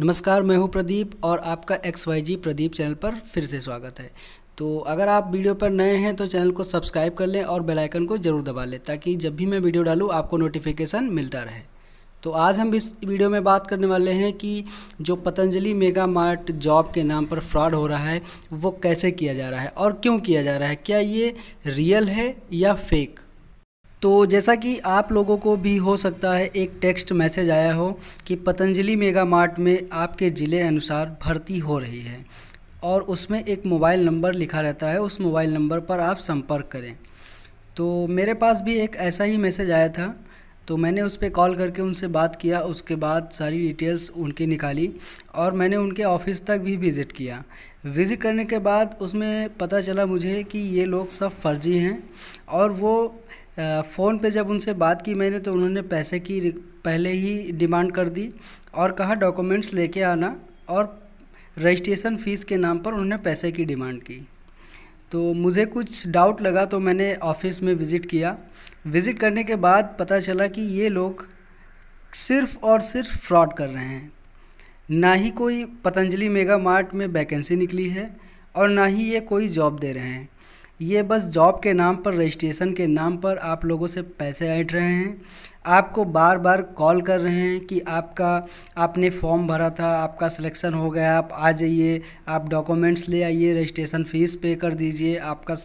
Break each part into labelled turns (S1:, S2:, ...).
S1: नमस्कार मैं हूं प्रदीप और आपका X Y G Pradeep channel पर फिर से स्वागत है तो अगर आप वीडियो पर नए हैं तो चैनल को सब्सक्राइब कर लें और बेल आइकन को ज़रूर दबा लें ताकि जब भी मैं वीडियो डालूँ आपको नोटिफिकेशन मिलता रहे तो आज हम इस वीडियो में बात करने वाले हैं कि जो पतंजलि मेगा मार्ट जॉब के नाम पर फ्रॉड हो रहा है वो कैसे किया जा रहा है और क्यों किया जा रहा है क्या ये रियल है या फेक तो जैसा कि आप लोगों को भी हो सकता है एक टेक्स्ट मैसेज आया हो कि पतंजलि मेगा मार्ट में आपके ज़िले अनुसार भर्ती हो रही है और उसमें एक मोबाइल नंबर लिखा रहता है उस मोबाइल नंबर पर आप संपर्क करें तो मेरे पास भी एक ऐसा ही मैसेज आया था तो मैंने उस पर कॉल करके उनसे बात किया उसके बाद सारी डिटेल्स उनकी निकाली और मैंने उनके ऑफिस तक भी विज़िट किया विज़िट करने के बाद उसमें पता चला मुझे कि ये लोग सब फर्जी हैं और वो फ़ोन पे जब उनसे बात की मैंने तो उन्होंने पैसे की पहले ही डिमांड कर दी और कहा डॉक्यूमेंट्स लेके आना और रजिस्ट्रेशन फ़ीस के नाम पर उन्होंने पैसे की डिमांड की तो मुझे कुछ डाउट लगा तो मैंने ऑफिस में विज़िट किया विज़िट करने के बाद पता चला कि ये लोग सिर्फ़ और सिर्फ फ्रॉड कर रहे हैं ना ही कोई पतंजलि मेगा मार्ट में वैकेंसी निकली है और ना ही ये कोई जॉब दे रहे हैं ये बस जॉब के नाम पर रजिस्ट्रेशन के नाम पर आप लोगों से पैसे ऐट रहे हैं आपको बार बार कॉल कर रहे हैं कि आपका आपने फॉर्म भरा था आपका सिलेक्शन हो गया आप आ जाइए आप डॉक्यूमेंट्स ले आइए रजिस्ट्रेशन फ़ीस पे कर दीजिए आपका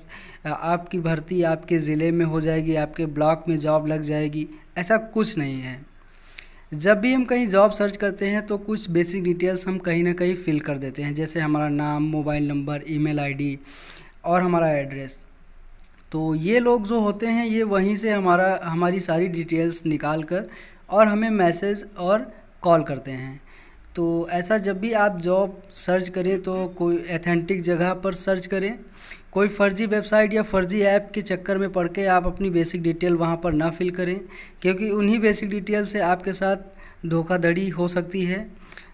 S1: आपकी भर्ती आपके ज़िले में हो जाएगी आपके ब्लॉक में जॉब लग जाएगी ऐसा कुछ नहीं है जब भी हम कहीं जॉब सर्च करते हैं तो कुछ बेसिक डिटेल्स हम कहीं ना कहीं फ़िल कर देते हैं जैसे हमारा नाम मोबाइल नंबर ईमेल आईडी और हमारा एड्रेस तो ये लोग जो होते हैं ये वहीं से हमारा हमारी सारी डिटेल्स निकाल कर और हमें मैसेज और कॉल करते हैं तो ऐसा जब भी आप जॉब सर्च करें तो कोई एथेंटिक जगह पर सर्च करें कोई फर्जी वेबसाइट या फर्जी ऐप के चक्कर में पढ़ के आप अपनी बेसिक डिटेल वहाँ पर ना फिल करें क्योंकि उन्हीं बेसिक डिटेल से आपके साथ धोखाधड़ी हो सकती है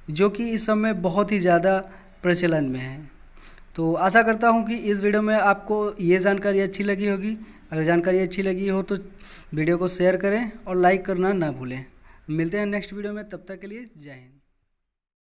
S1: जो कि इस समय बहुत ही ज़्यादा प्रचलन में है तो आशा करता हूँ कि इस वीडियो में आपको ये जानकारी अच्छी लगी होगी अगर जानकारी अच्छी लगी हो तो वीडियो को शेयर करें और लाइक करना ना भूलें मिलते हैं नेक्स्ट वीडियो में तब तक के लिए जय हिंद